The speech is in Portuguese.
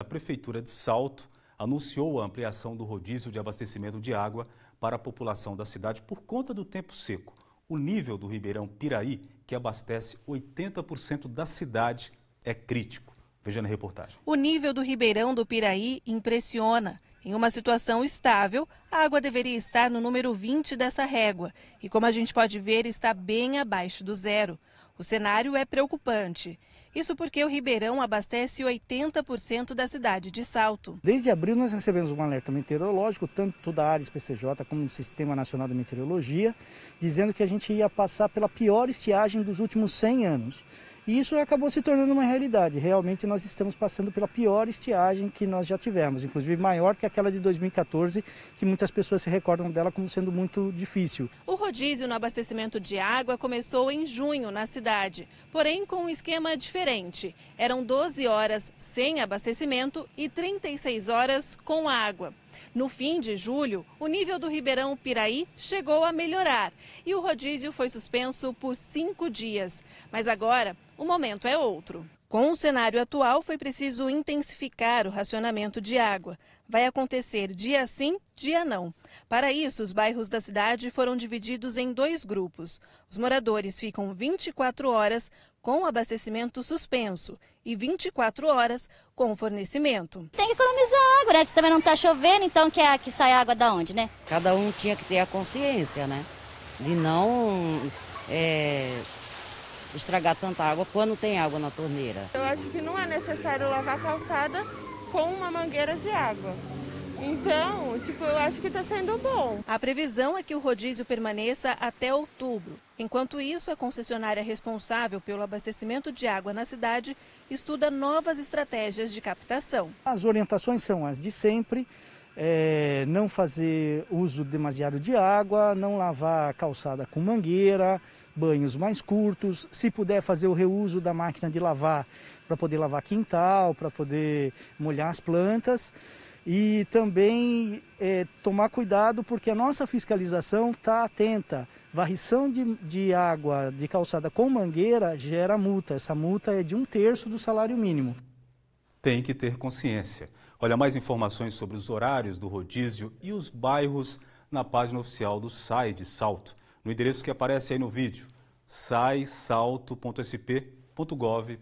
A Prefeitura de Salto anunciou a ampliação do rodízio de abastecimento de água para a população da cidade por conta do tempo seco. O nível do Ribeirão Piraí, que abastece 80% da cidade, é crítico. Veja na reportagem. O nível do Ribeirão do Piraí impressiona. Em uma situação estável, a água deveria estar no número 20 dessa régua e, como a gente pode ver, está bem abaixo do zero. O cenário é preocupante. Isso porque o Ribeirão abastece 80% da cidade de Salto. Desde abril nós recebemos um alerta meteorológico, tanto da área PCJ como do Sistema Nacional de Meteorologia, dizendo que a gente ia passar pela pior estiagem dos últimos 100 anos. E isso acabou se tornando uma realidade. Realmente nós estamos passando pela pior estiagem que nós já tivemos, inclusive maior que aquela de 2014, que muitas pessoas se recordam dela como sendo muito difícil. O rodízio no abastecimento de água começou em junho na cidade, porém com um esquema diferente. Eram 12 horas sem abastecimento e 36 horas com água. No fim de julho, o nível do Ribeirão Piraí chegou a melhorar e o rodízio foi suspenso por cinco dias. Mas agora, o momento é outro. Com o cenário atual, foi preciso intensificar o racionamento de água. Vai acontecer dia sim, dia não. Para isso, os bairros da cidade foram divididos em dois grupos. Os moradores ficam 24 horas com o abastecimento suspenso e 24 horas com o fornecimento. Tem que economizar água, né? Também não está chovendo, então que, é, que sai água da onde, né? Cada um tinha que ter a consciência, né? De não é estragar tanta água quando tem água na torneira. Eu acho que não é necessário lavar a calçada com uma mangueira de água. Então, tipo, eu acho que está sendo bom. A previsão é que o rodízio permaneça até outubro. Enquanto isso, a concessionária responsável pelo abastecimento de água na cidade estuda novas estratégias de captação. As orientações são as de sempre é, não fazer uso demasiado de água, não lavar a calçada com mangueira, banhos mais curtos, se puder fazer o reuso da máquina de lavar para poder lavar quintal, para poder molhar as plantas e também é, tomar cuidado porque a nossa fiscalização está atenta. Varrição de, de água de calçada com mangueira gera multa. Essa multa é de um terço do salário mínimo tem que ter consciência. Olha mais informações sobre os horários do rodízio e os bairros na página oficial do SAI de Salto, no endereço que aparece aí no vídeo, saisalto.sp.gov.br.